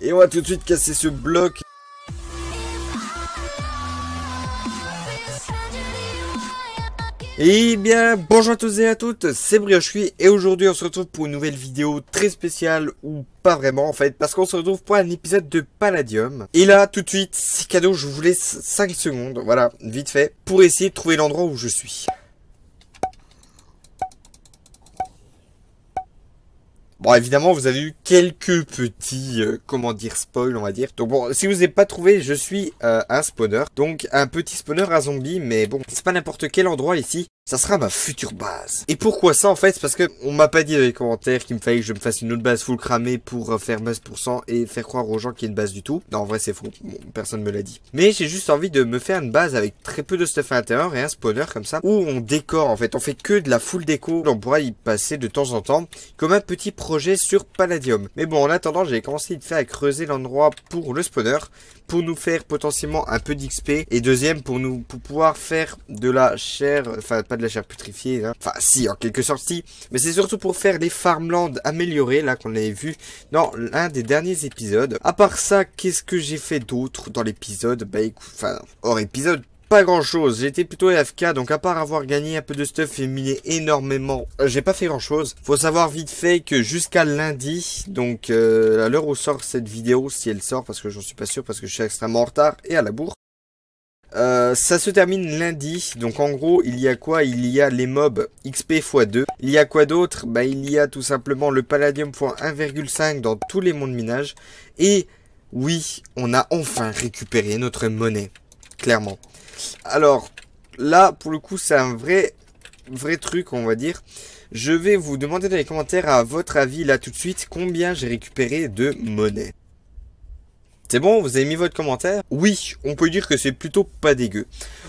Et on va tout de suite casser ce bloc. Et eh bien, bonjour à tous et à toutes, c'est Brioche et aujourd'hui on se retrouve pour une nouvelle vidéo très spéciale ou pas vraiment en fait parce qu'on se retrouve pour un épisode de Palladium. Et là tout de suite, c'est cadeau, je vous laisse 5 secondes, voilà, vite fait, pour essayer de trouver l'endroit où je suis. Bon, évidemment, vous avez eu quelques petits, euh, comment dire, spoil, on va dire. Donc bon, si vous n'avez pas trouvé, je suis euh, un spawner. Donc un petit spawner à zombie mais bon, c'est pas n'importe quel endroit ici. Ça sera ma future base. Et pourquoi ça en fait parce que on m'a pas dit dans les commentaires qu'il me fallait que je me fasse une autre base full cramée pour euh, faire buzz pour cent et faire croire aux gens qu'il y a une base du tout. Non, en vrai c'est faux. personne me l'a dit. Mais j'ai juste envie de me faire une base avec très peu de stuff à l'intérieur et un spawner comme ça où on décore en fait. On fait que de la full déco. On pourra y passer de temps en temps comme un petit projet sur Palladium. Mais bon, en attendant, j'ai commencé de faire à creuser l'endroit pour le spawner pour nous faire potentiellement un peu d'XP et deuxième pour nous pour pouvoir faire de la chair, enfin pas de la chair putrifiée, hein. enfin si en quelque sorte si, mais c'est surtout pour faire des farmlands améliorés là qu'on avait vu dans l'un des derniers épisodes. À part ça, qu'est-ce que j'ai fait d'autre dans l'épisode Bah écoute, enfin hors épisode pas grand chose. J'étais plutôt AFK, donc à part avoir gagné un peu de stuff et miné énormément, euh, j'ai pas fait grand chose. Faut savoir vite fait que jusqu'à lundi, donc euh, à l'heure où sort cette vidéo, si elle sort, parce que j'en suis pas sûr, parce que je suis extrêmement en retard et à la bourre. Euh, ça se termine lundi, donc en gros il y a quoi Il y a les mobs XP x2, il y a quoi d'autre Bah il y a tout simplement le palladium x1,5 dans tous les mondes minage, et oui, on a enfin récupéré notre monnaie, clairement. Alors, là, pour le coup, c'est un vrai, vrai truc, on va dire. Je vais vous demander dans les commentaires, à votre avis, là, tout de suite, combien j'ai récupéré de monnaie. C'est bon, vous avez mis votre commentaire Oui, on peut dire que c'est plutôt pas dégueu.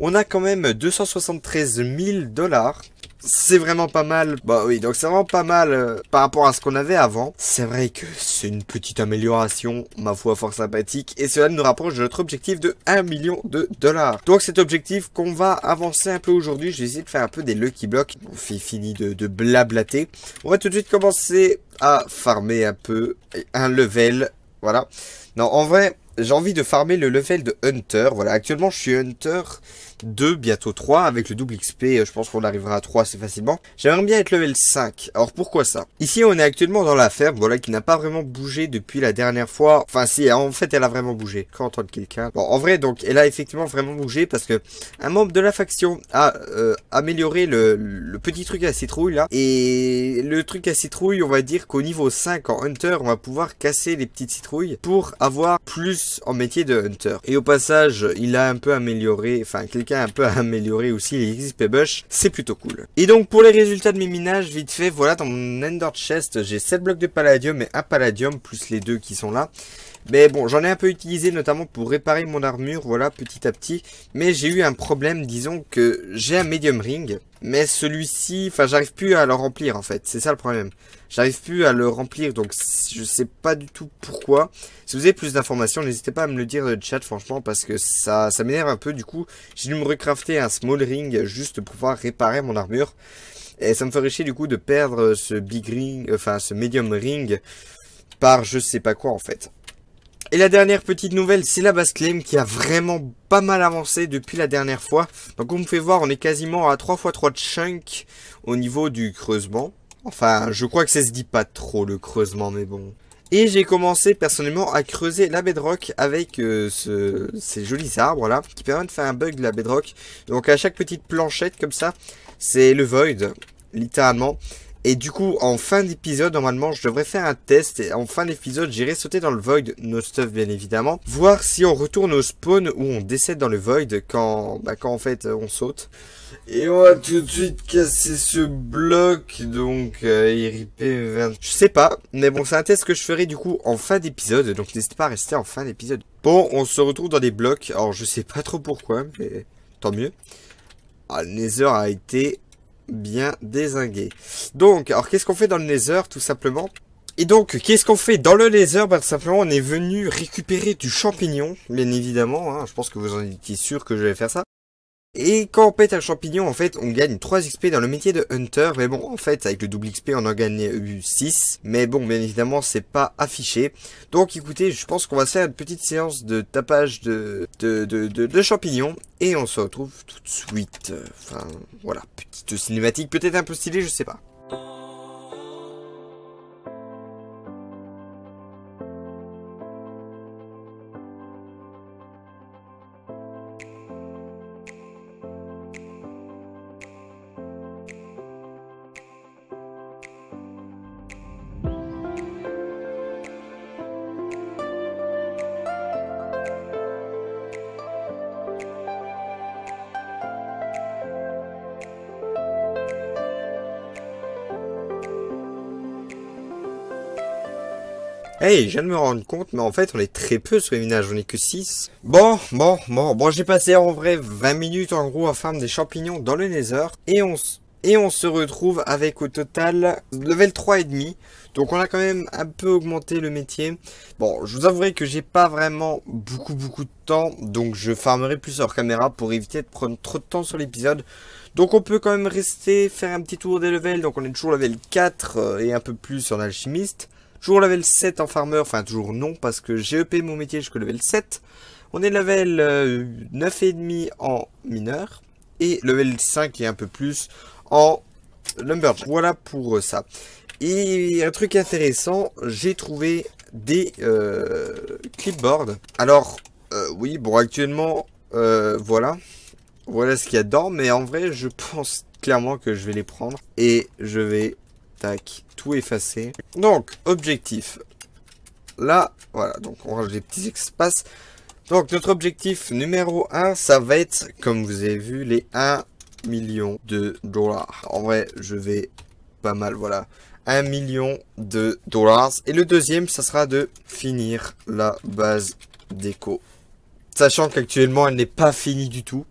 On a quand même 273 000 dollars c'est vraiment pas mal. Bah oui, donc c'est vraiment pas mal euh, par rapport à ce qu'on avait avant. C'est vrai que c'est une petite amélioration, ma foi fort sympathique, et cela nous rapproche de notre objectif de 1 million de dollars. Donc cet objectif qu'on va avancer un peu aujourd'hui, je vais essayer de faire un peu des lucky blocks. On fait fini de, de blablater. On va tout de suite commencer à farmer un peu un level, voilà. Non, en vrai, j'ai envie de farmer le level de Hunter. Voilà, actuellement je suis Hunter 2, bientôt 3, avec le double XP, euh, je pense qu'on arrivera à 3 assez facilement. J'aimerais bien être level 5, alors pourquoi ça Ici on est actuellement dans la ferme, voilà, qui n'a pas vraiment bougé depuis la dernière fois, enfin si, en fait elle a vraiment bougé, quand entend quelqu'un. Bon, en vrai donc, elle a effectivement vraiment bougé parce que un membre de la faction a euh, amélioré le, petit truc à citrouille là, et le truc à citrouille, on va dire qu'au niveau 5 en Hunter, on va pouvoir casser les petites citrouilles pour avoir plus en métier de Hunter. Et au passage, il a un peu amélioré, enfin quelqu'un un peu à améliorer aussi les XP Bush, c'est plutôt cool. Et donc pour les résultats de mes minages, vite fait, voilà dans mon Ender Chest, j'ai 7 blocs de palladium et un palladium, plus les deux qui sont là. Mais bon, j'en ai un peu utilisé notamment pour réparer mon armure, voilà, petit à petit. Mais j'ai eu un problème, disons que j'ai un medium ring, mais celui-ci, enfin j'arrive plus à le remplir en fait, c'est ça le problème. J'arrive plus à le remplir, donc je sais pas du tout pourquoi. Si vous avez plus d'informations, n'hésitez pas à me le dire dans le chat franchement, parce que ça, ça m'énerve un peu. Du coup, j'ai dû me recrafter un small ring juste pour pouvoir réparer mon armure. Et ça me ferait chier du coup de perdre ce big ring, enfin ce medium ring par je sais pas quoi en fait. Et la dernière petite nouvelle, c'est la base claim qui a vraiment pas mal avancé depuis la dernière fois. Donc vous me fait voir, on est quasiment à 3x3 de chunk au niveau du creusement. Enfin, je crois que ça se dit pas trop le creusement, mais bon. Et j'ai commencé personnellement à creuser la bedrock avec euh, ce, ces jolis arbres là, qui permettent de faire un bug de la bedrock. Donc à chaque petite planchette comme ça, c'est le void, littéralement. Et du coup, en fin d'épisode, normalement, je devrais faire un test. Et en fin d'épisode, j'irai sauter dans le void, no stuff bien évidemment. Voir si on retourne au spawn ou on décède dans le void quand, bah, quand en fait euh, on saute. Et on va tout de suite casser ce bloc, donc euh, Je sais pas, mais bon, c'est un test que je ferai du coup en fin d'épisode, donc n'hésitez pas à rester en fin d'épisode. Bon, on se retrouve dans des blocs, alors je sais pas trop pourquoi, mais tant mieux. Ah, le Nether a été bien désingué. Donc, alors qu'est-ce qu'on fait dans le laser tout simplement et donc, qu'est-ce qu'on fait dans le laser Ben, tout Simplement, on est venu récupérer du champignon, bien évidemment. Hein. je pense que vous en étiez sûr que je vais faire ça. Et quand on pète un champignon, en fait, on gagne 3 XP dans le métier de Hunter. Mais bon, en fait, avec le double XP, on en gagne 6. Mais bon, bien évidemment, c'est pas affiché. Donc, écoutez, je pense qu'on va faire une petite séance de tapage de, de, champignons. Et on se retrouve tout de suite. Enfin, voilà, petite cinématique, peut-être un peu stylée, je sais pas. Hey, je viens de me rendre compte, mais en fait, on est très peu sur les minages, on est que 6. Bon, bon, bon, bon, j'ai passé en vrai 20 minutes en gros à farmer des champignons dans le nether, et on et on se retrouve avec au total level 3,5. Donc on a quand même un peu augmenté le métier. Bon, je vous avouerai que j'ai pas vraiment beaucoup beaucoup de temps, donc je farmerai plus hors caméra pour éviter de prendre trop de temps sur l'épisode. Donc on peut quand même rester, faire un petit tour des levels, donc on est toujours level 4 euh, et un peu plus en alchimiste. Toujours level 7 en farmer, enfin toujours non parce que j'ai EP mon métier jusqu'au level 7. On est level 9,5 euh, en mineur et level 5 et un peu plus en number Voilà pour euh, ça. Et un truc intéressant, j'ai trouvé des euh, clipboards. Alors, euh, oui, bon, actuellement, voilà. Voilà ce qu'il y a dedans, mais en vrai, je pense clairement que je vais les prendre et je vais tout effacé. Donc, objectif. Là, voilà, donc on range des petits espaces. Donc, notre objectif numéro 1, ça va être, comme vous avez vu, les 1 million de dollars. En vrai, je vais pas mal, voilà. 1 million de dollars. Et le deuxième, ça sera de finir la base déco. Sachant qu'actuellement, elle n'est pas finie du tout.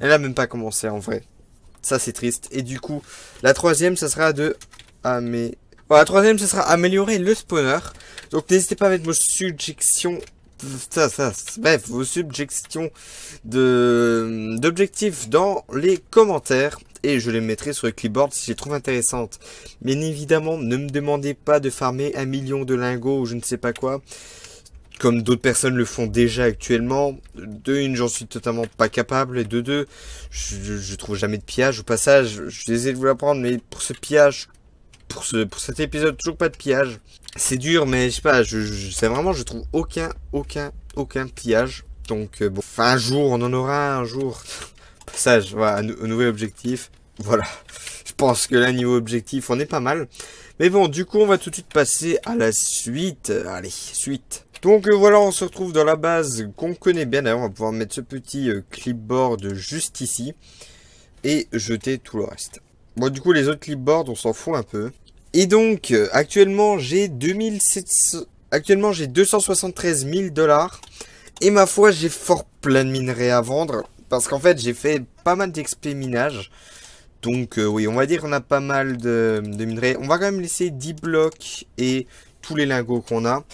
Elle n'a même pas commencé en vrai. Ça, c'est triste. Et du coup, la troisième, ça sera de ah, mais... Voilà, la troisième, ce sera améliorer le spawner. Donc, n'hésitez pas à mettre vos suggestions... Ça, ça, bref, vos suggestions d'objectifs dans les commentaires. Et je les mettrai sur le clipboard si je les trouve intéressantes. Mais évidemment, ne me demandez pas de farmer un million de lingots ou je ne sais pas quoi comme d'autres personnes le font déjà actuellement. De une, j'en suis totalement pas capable. Et de deux, je, trouve jamais de pillage. Au passage, je suis désolé de vous l'apprendre, mais pour ce pillage, pour, ce, pour cet épisode, toujours pas de pillage. C'est dur, mais je sais pas, je, vraiment, je trouve aucun, aucun, aucun pillage. Donc, euh, bon, enfin, un jour, on en aura un jour. Passage, voilà, un, nouvel objectif. Voilà. Je pense que là, niveau objectif, on est pas mal. Mais bon, du coup, on va tout de suite passer à la suite. Allez, suite. Donc euh, voilà, on se retrouve dans la base qu'on connaît bien. D'ailleurs, on va pouvoir mettre ce petit euh, clipboard juste ici et jeter tout le reste. Bon, du coup, les autres clipboards, on s'en fout un peu. Et donc, euh, actuellement, j'ai 2700... Actuellement, j'ai 273 000 dollars. Et ma foi, j'ai fort plein de minerais à vendre. Parce qu'en fait, j'ai fait pas mal d'expé minage. Donc, euh, oui, on va dire qu'on a pas mal de, de minerais. On va quand même laisser 10 blocs et tous les lingots qu'on a.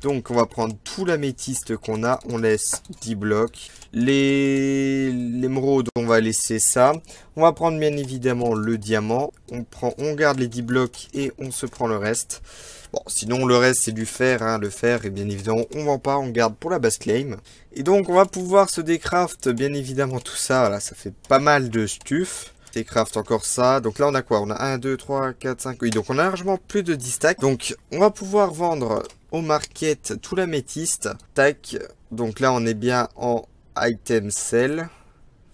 Donc on va prendre tout l'améthyste qu'on a, on laisse 10 blocs. L'émeraude, on va laisser ça. On va prendre bien évidemment le diamant. On, prend, on garde les 10 blocs et on se prend le reste. Bon, sinon le reste c'est du fer, hein. le fer et bien évidemment on vend pas, on garde pour la base claim. Et donc on va pouvoir se décraft bien évidemment tout ça, Voilà, ça fait pas mal de stuff. Décraft encore ça, donc là on a quoi On a 1, 2, 3, 4, 5, oui donc on a largement plus de 10 stacks. Donc on va pouvoir vendre au market tout la métiste Tac, donc là on est bien en item sell.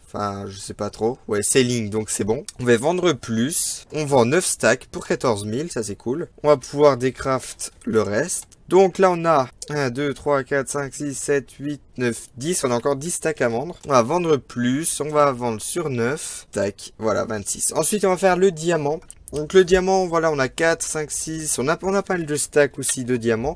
Enfin, je sais pas trop. Ouais, selling, donc c'est bon. On va vendre plus. On vend 9 stacks pour 14 000, ça c'est cool. On va pouvoir décraft le reste. Donc là, on a 1, 2, 3, 4, 5, 6, 7, 8, 9, 10. On a encore 10 stacks à vendre. On va vendre plus. On va vendre sur 9. Tac, voilà, 26. Ensuite, on va faire le diamant. Donc le diamant, voilà, on a 4, 5, 6. On a, pas mal de stacks aussi de diamants.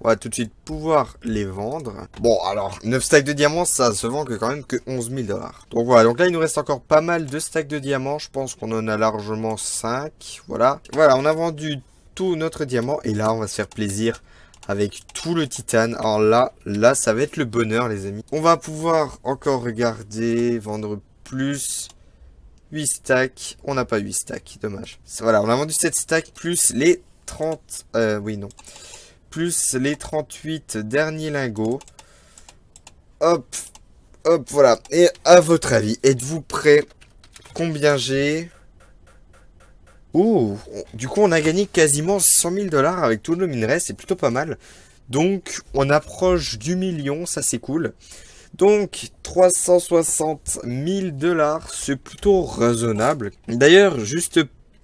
On va tout de suite pouvoir les vendre. Bon, alors, 9 stacks de diamants, ça se vend que quand même que 11 000 dollars. Donc voilà, donc là, il nous reste encore pas mal de stacks de diamants. Je pense qu'on en a largement 5. Voilà. Voilà, on a vendu tout notre diamant. Et là, on va se faire plaisir avec tout le titane. Alors là, là, ça va être le bonheur, les amis. On va pouvoir encore regarder, vendre plus. 8 stacks. On n'a pas 8 stacks, dommage. Voilà, on a vendu 7 stacks plus les 30... Euh, oui, non. Plus les 38 derniers lingots. Hop, hop, voilà. Et à votre avis, êtes-vous prêt Combien j'ai Ouh, du coup, on a gagné quasiment 100 000 dollars avec tout le minerai, c'est plutôt pas mal. Donc, on approche du million, ça c'est cool. Donc 360 000 dollars, c'est plutôt raisonnable. D'ailleurs, juste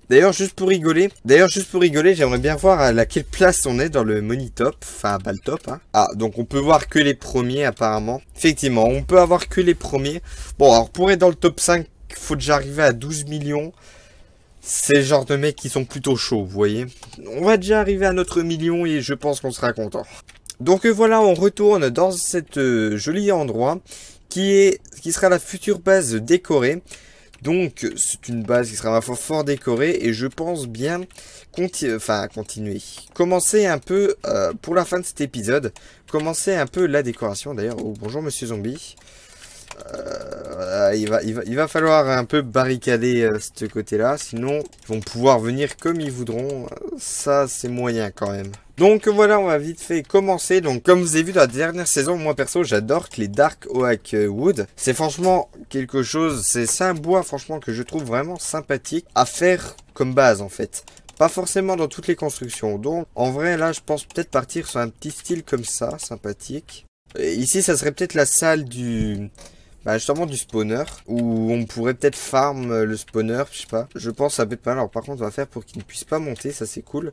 D'ailleurs, juste pour rigoler, d'ailleurs, juste pour rigoler, j'aimerais bien voir à quelle place on est dans le money top, enfin, pas top, hein. Ah, donc on peut voir que les premiers, apparemment. Effectivement, on peut avoir que les premiers. Bon, alors, pour être dans le top 5, faut déjà arriver à 12 millions. C'est le genre de mecs qui sont plutôt chauds, vous voyez. On va déjà arriver à notre million et je pense qu'on sera content. Donc euh, voilà, on retourne dans cet euh, joli endroit qui, est, qui sera la future base décorée. Donc c'est une base qui sera ma fort décorée et je pense bien enfin, continuer. Commencer un peu, euh, pour la fin de cet épisode, commencer un peu la décoration d'ailleurs. Oh, bonjour monsieur zombie. il, va, falloir un peu barricader ce côté là, sinon ils vont pouvoir venir comme ils voudront. Ça c'est moyen quand même. Donc voilà, on va vite fait commencer. Donc comme vous avez vu dans la dernière saison, moi perso, j'adore que les Dark Oak euh, Wood. C'est franchement quelque chose, c'est un bois franchement que je trouve vraiment sympathique à faire comme base en fait. Pas forcément dans toutes les constructions. Donc en vrai là, je pense peut-être partir sur un petit style comme ça, sympathique. ici, ça serait peut-être la salle du bah du spawner, où on pourrait peut-être farm euh, le spawner, je sais pas. Je pense ça peut être pas mal. Alors par contre on va faire pour qu'il ne puisse pas monter, ça c'est cool.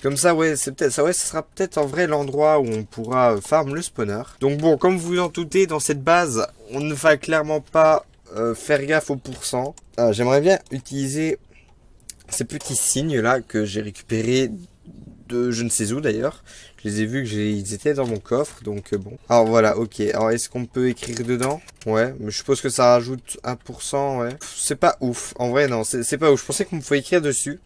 Comme ça ouais, c'est peut-être ça ouais, ça sera peut-être en vrai l'endroit où on pourra euh, farm le spawner. Donc bon, comme vous vous en doutez, dans cette base, on ne va clairement pas euh, faire gaffe au pourcent. Ah, j'aimerais bien utiliser ces petits signes là que j'ai récupéré je ne sais où d'ailleurs. Je les ai vus, que ils étaient dans mon coffre, donc euh, bon. Alors voilà, ok. Alors est-ce qu'on peut écrire dedans Ouais, mais je suppose que ça rajoute 1%, ouais. C'est pas ouf, en vrai non, c'est pas ouf. Je pensais qu'on pouvait écrire dessus,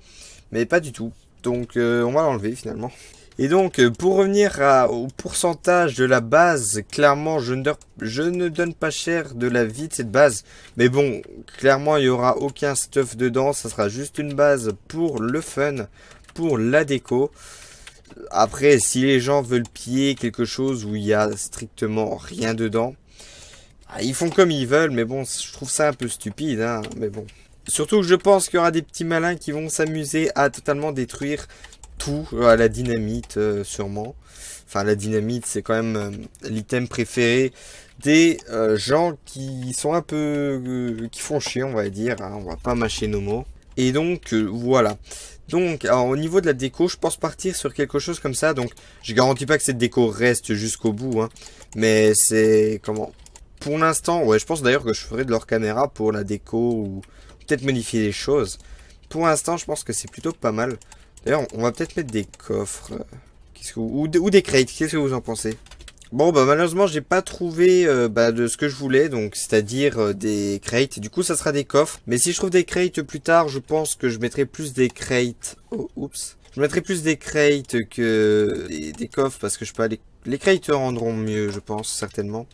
mais pas du tout. Donc euh, on va l'enlever finalement. Et donc, euh, pour revenir au pourcentage de la base, clairement, je ne, je ne, donne pas cher de la vie de cette base. Mais bon, clairement, il n'y aura aucun stuff dedans. Ça sera juste une base pour le fun pour la déco. Après, si les gens veulent piller quelque chose où il y a strictement rien dedans, ah, ils font comme ils veulent, mais bon, je trouve ça un peu stupide, hein, mais bon. Surtout je pense qu'il y aura des petits malins qui vont s'amuser à totalement détruire tout euh, à la dynamite, euh, sûrement. Enfin, la dynamite, c'est quand même euh, l'item préféré des gens qui sont un peu... qui font chier, on va dire, hein, on va pas mâcher nos mots. Et donc, voilà. Donc, alors, au niveau de la déco, je pense partir sur quelque chose comme ça. Donc, je garantis pas que cette déco reste jusqu'au bout. Hein. mais c'est... Comment Pour l'instant, ouais, je pense d'ailleurs que je ferai de leur caméra pour la déco ou peut-être modifier les choses. Pour l'instant, je pense que c'est plutôt pas mal. D'ailleurs, on va peut-être mettre des coffres euh, ou, ou, des crates. Qu'est-ce que vous en pensez Bon, bah malheureusement, j'ai pas trouvé euh, bah, de ce que je voulais, donc c'est-à-dire euh, des crates. Du coup, ça sera des coffres. Mais si je trouve des crates plus tard, je pense que je mettrai plus des crates. Oh, oups. Je mettrai plus des crates que des, coffres parce que je peux pas. Les crates rendront mieux, je pense, certainement.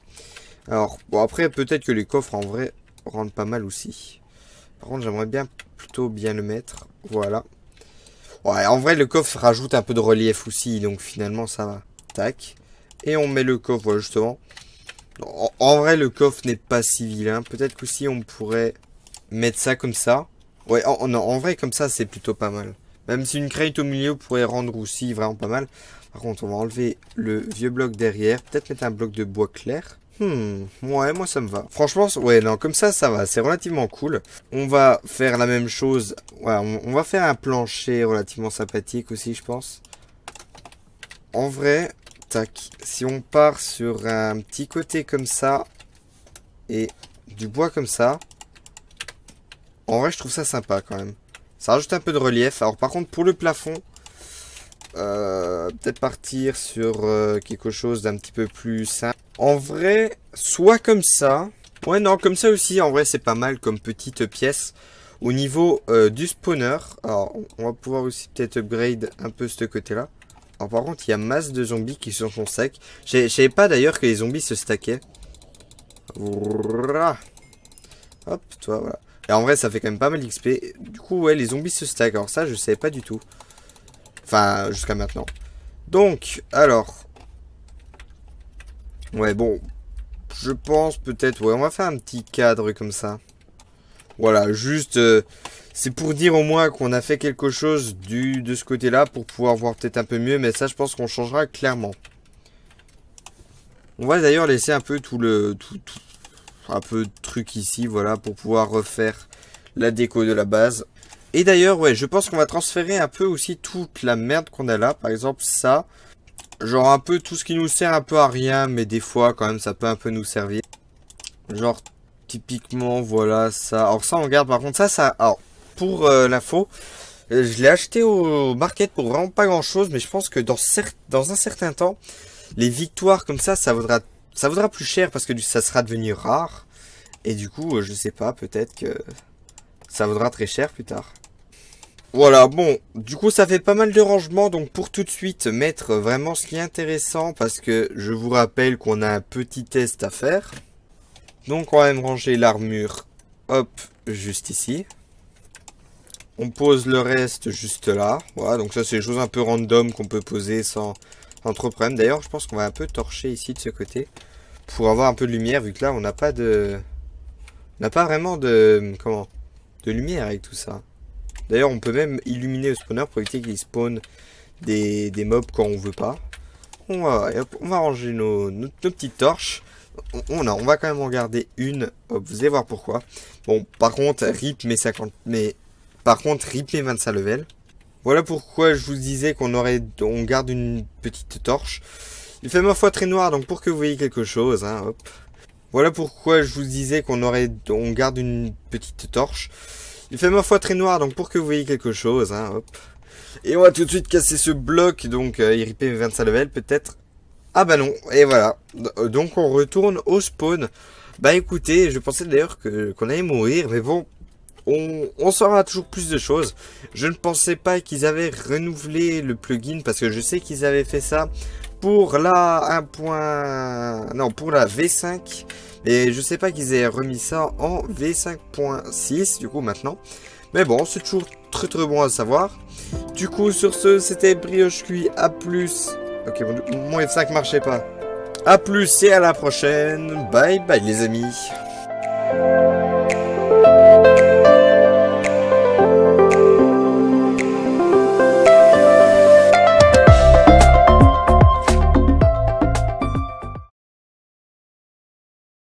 Alors, bon, après, peut-être que les coffres en vrai rendent pas mal aussi. Par contre, j'aimerais bien plutôt bien le mettre. Voilà. Ouais, en vrai, le coffre rajoute un peu de relief aussi, donc finalement, ça va. Tac. Et on met le coffre, voilà, justement. En, vrai, le coffre n'est pas si vilain. Peut-être qu'aussi, on pourrait mettre ça comme ça. Ouais, en, en vrai, comme ça, c'est plutôt pas mal. Même si une crate au milieu pourrait rendre aussi vraiment pas mal. Par contre, on va enlever le vieux bloc derrière. Peut-être mettre un bloc de bois clair. Hmm, ouais, moi ça me va. Franchement, ouais, non, comme ça, ça va. C'est relativement cool. On va faire la même chose. Ouais, on, va faire un plancher relativement sympathique aussi, je pense. En vrai, si on part sur un petit côté comme ça et du bois comme ça, en vrai, je trouve ça sympa quand même. Ça rajoute un peu de relief. Alors par contre, pour le plafond, euh, peut-être partir sur euh, quelque chose d'un petit peu plus simple. En vrai, soit comme ça. Ouais, non, comme ça aussi. En vrai, c'est pas mal comme petite pièce. Au niveau euh, du spawner, alors on va pouvoir aussi peut-être upgrade un peu ce côté-là. Alors oh, par contre, il y a masse de zombies qui sont secs. Je savais pas d'ailleurs que les zombies se stackaient. Hop, toi, voilà. Et en vrai, ça fait quand même pas mal d'XP. Du coup, ouais, les zombies se stackent. Alors ça, je savais pas du tout. Enfin, jusqu'à maintenant. Donc, alors. Ouais, bon. Je pense peut-être... Ouais, on va faire un petit cadre comme ça. Voilà, juste... Euh, c'est pour dire au moins qu'on a fait quelque chose du, de ce côté-là pour pouvoir voir peut-être un peu mieux. Mais ça, je pense qu'on changera clairement. On va d'ailleurs laisser un peu tout le... Tout, un peu de truc ici, voilà, pour pouvoir refaire la déco de la base. Et d'ailleurs, ouais, je pense qu'on va transférer un peu aussi toute la merde qu'on a là. Par exemple, ça. Genre un peu tout ce qui nous sert un peu à rien, mais des fois, quand même, ça peut un peu nous servir. Genre, typiquement, voilà, ça. Alors ça, on garde. Par contre, ça, ça pour euh, l'info. Euh, je l'ai acheté au market pour vraiment pas grand chose, mais je pense que dans, un certain temps, les victoires comme ça, ça vaudra, ça vaudra plus cher parce que ça sera devenu rare. Et du coup, euh, je sais pas, peut-être que ça vaudra très cher plus tard. Voilà, bon, du coup ça fait pas mal de rangements, donc pour tout de suite mettre vraiment ce qui est intéressant, parce que je vous rappelle qu'on a un petit test à faire. Donc on va même ranger l'armure, hop, juste ici. On pose le reste juste là. Voilà, donc ça c'est des choses un peu random qu'on peut poser sans, entreprendre trop problème. D'ailleurs, je pense qu'on va un peu torcher ici de ce côté pour avoir un peu de lumière vu que là on n'a pas de... n'a pas vraiment de... comment De lumière avec tout ça. D'ailleurs, on peut même illuminer le spawner pour éviter qu'il spawn des, des, mobs quand on veut pas. On va, on ranger nos, petites torches. On, a, on va quand même en garder une. vous allez voir pourquoi. Bon, par contre, rip mes 50, par contre, mes 25 levels. Voilà pourquoi je vous disais qu'on aurait, on garde une petite torche. Il fait ma foi très noir, donc pour que vous voyez quelque chose, hein, hop. Voilà pourquoi je vous disais qu'on aurait, on garde une petite torche. Il fait ma foi très noir, donc pour que vous voyez quelque chose, hein, hop. Et on va tout de suite casser ce bloc, donc euh, mes 25 level peut-être. Ah bah non, et voilà. Euh, donc on retourne au spawn. Bah écoutez, je pensais d'ailleurs que qu'on allait mourir, mais bon, on, saura toujours plus de choses. Je ne pensais pas qu'ils avaient renouvelé le plugin parce que je sais qu'ils avaient fait ça pour la 1. Non, pour la V5. et je sais pas qu'ils aient remis ça en V5.6 du coup maintenant. Mais bon, c'est toujours très très bon à savoir. Du coup, sur ce, c'était Brioche Cuit. À plus. Ok, mon, 5 marchait pas. À plus et à la prochaine. Bye bye les amis.